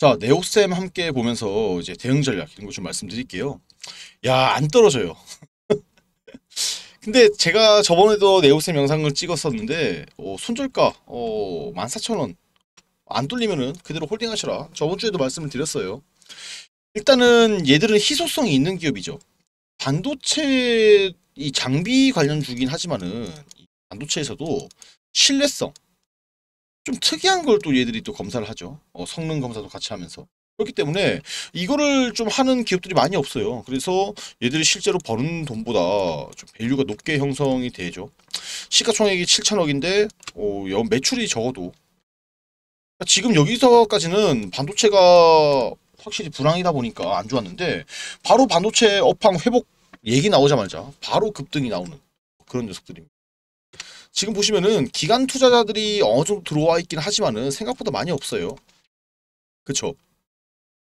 자, 네오쌤 함께 보면서 이제 대응 전략 이런 거 좀 말씀드릴게요. 야, 안 떨어져요. 근데 제가 저번에도 네오쌤 영상을 찍었었는데 어, 손절가 어, 14,000원 안 뚫리면은 그대로 홀딩하시라. 저번 주에도 말씀을 드렸어요. 일단은 얘들은 희소성이 있는 기업이죠. 반도체 이 장비 관련 주긴 하지만은 반도체에서도 신뢰성 좀 특이한 걸 또 얘들이 또 검사를 하죠. 어, 성능 검사도 같이 하면서. 그렇기 때문에 이거를 좀 하는 기업들이 많이 없어요. 그래서 얘들이 실제로 버는 돈보다 좀 밸류가 높게 형성이 되죠. 시가총액이 7천억인데 어, 매출이 적어도 지금 여기서까지는 반도체가 확실히 불황이다 보니까 안 좋았는데 바로 반도체 업황 회복 얘기 나오자마자 바로 급등이 나오는 그런 녀석들입니다. 지금 보시면은 기간 투자자들이 어느 정도 들어와 있긴 하지만은 생각보다 많이 없어요. 그쵸?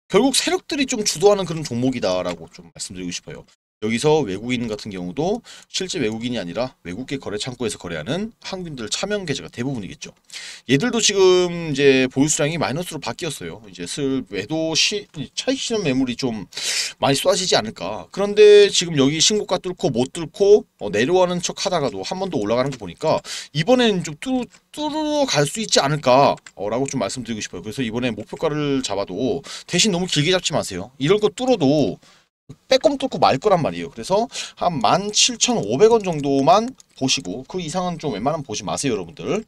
결국 세력들이 좀 주도하는 그런 종목이다라고 좀 말씀드리고 싶어요. 여기서 외국인 같은 경우도 실제 외국인이 아니라 외국계 거래 창구에서 거래하는 한국인들 차명 계좌가 대부분이겠죠. 얘들도 지금 이제 보유수량이 마이너스로 바뀌었어요. 이제 슬 외도 시, 차익 실현 매물이 좀 많이 쏟아지지 않을까. 그런데 지금 여기 신고가 뚫고 못 뚫고 어, 내려가는 척 하다가도 한 번 더 올라가는 거 보니까 이번에좀 뚫, 뚫으갈수 있지 않을까라고 어, 좀 말씀드리고 싶어요. 그래서 이번에 목표가를 잡아도 대신 너무 길게 잡지 마세요. 이럴 거 뚫어도 빼꼼뚫고 말 거란 말이에요. 그래서 한 17,500원 정도만 보시고 그 이상은 좀 웬만하면 보지 마세요, 여러분들.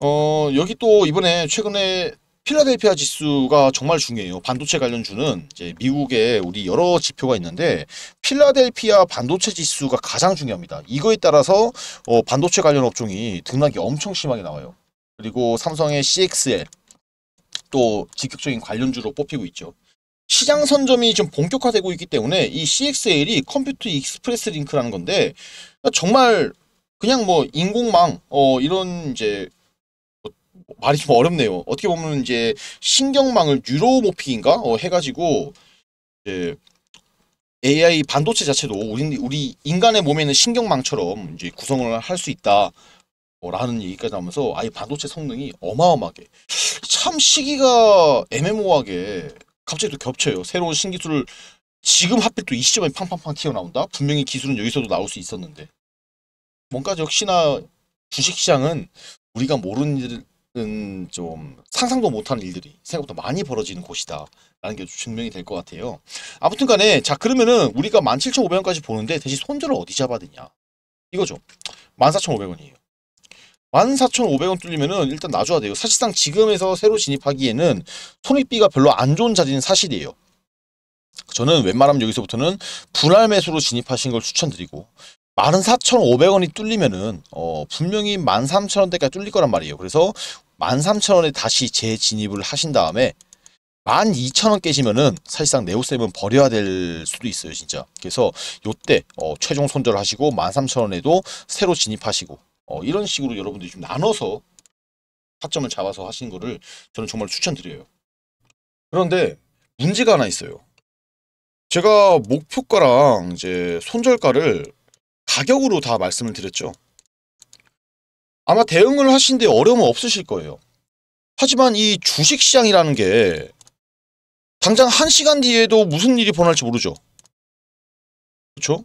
어, 여기 또 이번에 최근에 필라델피아 지수가 정말 중요해요. 반도체 관련주는 이제 미국의 우리 여러 지표가 있는데 필라델피아 반도체 지수가 가장 중요합니다. 이거에 따라서 어, 반도체 관련 업종이 등락이 엄청 심하게 나와요. 그리고 삼성의 CXL 또 직격적인 관련주로 뽑히고 있죠. 시장 선점이 좀 본격화되고 있기 때문에 이 CXL이 컴퓨터 익스프레스 링크라는 건데 정말 그냥 뭐 인공망 어 이런 이제 뭐 말이 좀 어렵네요. 어떻게 보면 이제 신경망을 뉴로모핑인가 어 해가지고 이제 AI 반도체 자체도 우리 우리 인간의 몸에는 신경망처럼 이제 구성을 할 수 있다. 라는 얘기까지 하면서 아예 반도체 성능이 어마어마하게 참 시기가 애매모호하게 갑자기 또 겹쳐요. 새로운 신기술을 지금 하필 또 이 시점에 팡팡팡 튀어나온다? 분명히 기술은 여기서도 나올 수 있었는데. 뭔가 역시나 주식시장은 우리가 모르는 일은 좀 상상도 못하는 일들이 생각보다 많이 벌어지는 곳이다. 라는 게 증명이 될 것 같아요. 아무튼 간에 자 그러면은 우리가 17,500원까지 보는데 대신 손절을 어디 잡아야 되냐. 이거죠. 14,500원이에요. 14,500원 뚫리면은 일단 놔줘야 돼요. 사실상 지금에서 새로 진입하기에는 손익비가 별로 안 좋은 자리는 사실이에요. 저는 웬만하면 여기서부터는 분할 매수로 진입하신 걸 추천드리고 14,500원이 뚫리면은 어 분명히 13,000원대까지 뚫릴 거란 말이에요. 그래서 13,000원에 다시 재진입을 하신 다음에 12,000원 깨지면은 사실상 네오세븐 버려야 될 수도 있어요, 진짜. 그래서 요때 어 최종 손절하시고 13,000원에도 새로 진입하시고 어, 이런 식으로 여러분들이 좀 나눠서 타점을 잡아서 하신 거를 저는 정말 추천드려요. 그런데 문제가 하나 있어요. 제가 목표가랑 이제 손절가를 가격으로 다 말씀을 드렸죠. 아마 대응을 하신데 어려움은 없으실 거예요. 하지만 이 주식시장이라는 게 당장 한시간 뒤에도 무슨 일이 벌어날지 모르죠. 그렇죠?